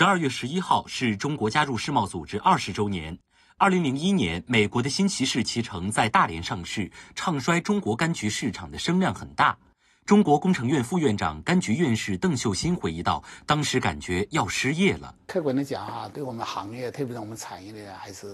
十二月十一号是中国加入世贸组织二十周年。二零零一年，美国的新骑士脐橙在大连上市，唱衰中国柑橘市场的声量很大。中国工程院副院长、柑橘院士邓秀新回忆到：“当时感觉要失业了。客观的讲啊，对我们行业，特别是我们产业的，还是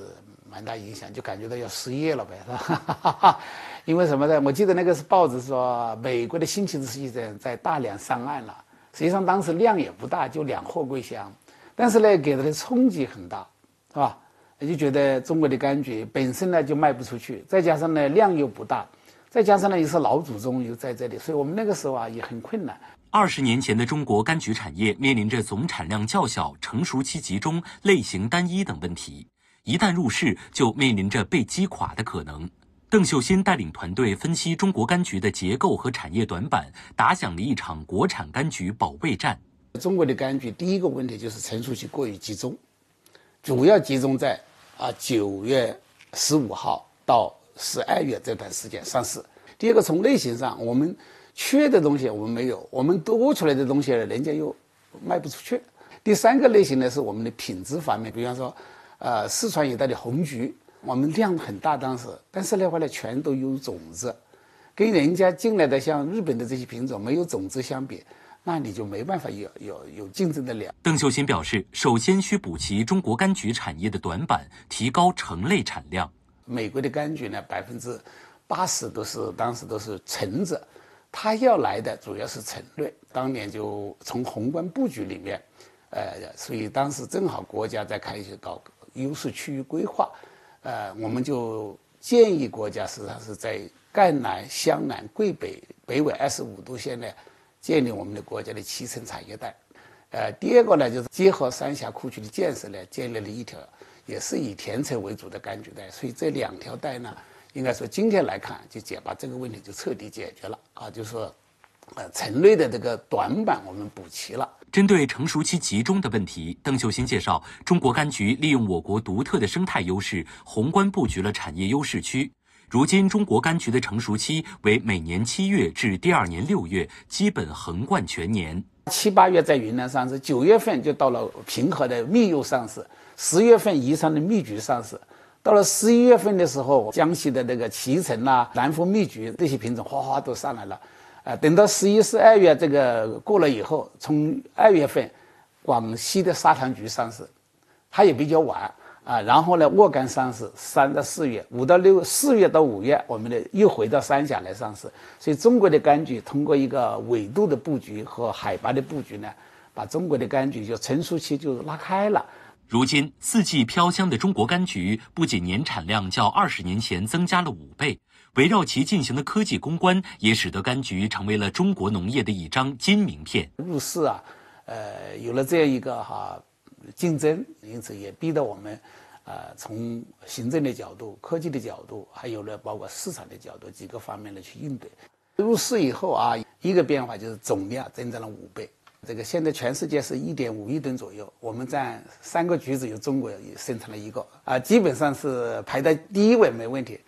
蛮大影响，就感觉到要失业了呗，是吧？因为什么呢？我记得那个是报纸说，美国的新骑士脐橙在大连上岸了。实际上当时量也不大，就两货柜箱。”但是呢，给他的冲击很大，是吧？就觉得中国的柑橘本身呢就卖不出去，再加上呢量又不大，再加上呢又是老祖宗又在这里，所以我们那个时候啊也很困难。二十年前的中国柑橘产业面临着总产量较小、成熟期集中、类型单一等问题，一旦入市就面临着被击垮的可能。邓秀新带领团队分析中国柑橘的结构和产业短板，打响了一场国产柑橘保卫战。中国的柑橘，第一个问题就是成熟期过于集中，主要集中在啊九月十五号到十二月这段时间上市。第二个，从类型上，我们缺的东西我们没有，我们多出来的东西呢，人家又卖不出去。第三个类型呢，是我们的品质方面，比方说，呃，四川一带的红橘，我们量很大，当时，但是的话呢，全都有种子，跟人家进来的像日本的这些品种没有种子相比。那你就没办法有有有竞争的了。邓秀新表示，首先需补齐中国柑橘产业的短板，提高橙类产量。美国的柑橘呢，百分之八十都是当时都是橙子，它要来的主要是橙类。当年就从宏观布局里面，呃，所以当时正好国家在开始搞优势区域规划，呃，我们就建议国家实际上是在赣南、湘南、桂北北纬二十五度线呢。建立我们的国家的脐橙产业带，呃，第二个呢就是结合三峡库区的建设呢，建立了一条也是以甜橙为主的柑橘带。所以这两条带呢，应该说今天来看就解把这个问题就彻底解决了啊，就是呃城内的这个短板我们补齐了。针对成熟期集中的问题，邓秀新介绍，中国柑橘利用我国独特的生态优势，宏观布局了产业优势区。如今，中国柑橘的成熟期为每年七月至第二年六月，基本横贯全年。七八月在云南上市，九月份就到了平和的蜜柚上市，十月份宜昌的蜜桔上市，到了十一月份的时候，江西的那个脐橙啦、南丰蜜桔这些品种哗哗都上来了。啊，等到十一、十二月这个过了以后，从二月份，广西的沙糖桔上市，它也比较晚。啊，然后呢，沃柑上市三到四月，五到六四月到五月，我们的又回到三峡来上市。所以中国的柑橘通过一个纬度的布局和海拔的布局呢，把中国的柑橘就成熟期就拉开了。如今四季飘香的中国柑橘不仅年产量较二十年前增加了五倍，围绕其进行的科技攻关也使得柑橘成为了中国农业的一张金名片。入市啊，呃，有了这样一个哈。竞争，因此也逼得我们，呃，从行政的角度、科技的角度，还有呢，包括市场的角度几个方面呢去应对。入市以后啊，一个变化就是总量增长了五倍。这个现在全世界是一点五亿吨左右，我们占三个橘子，由中国生产了一个啊，基本上是排在第一位没问题。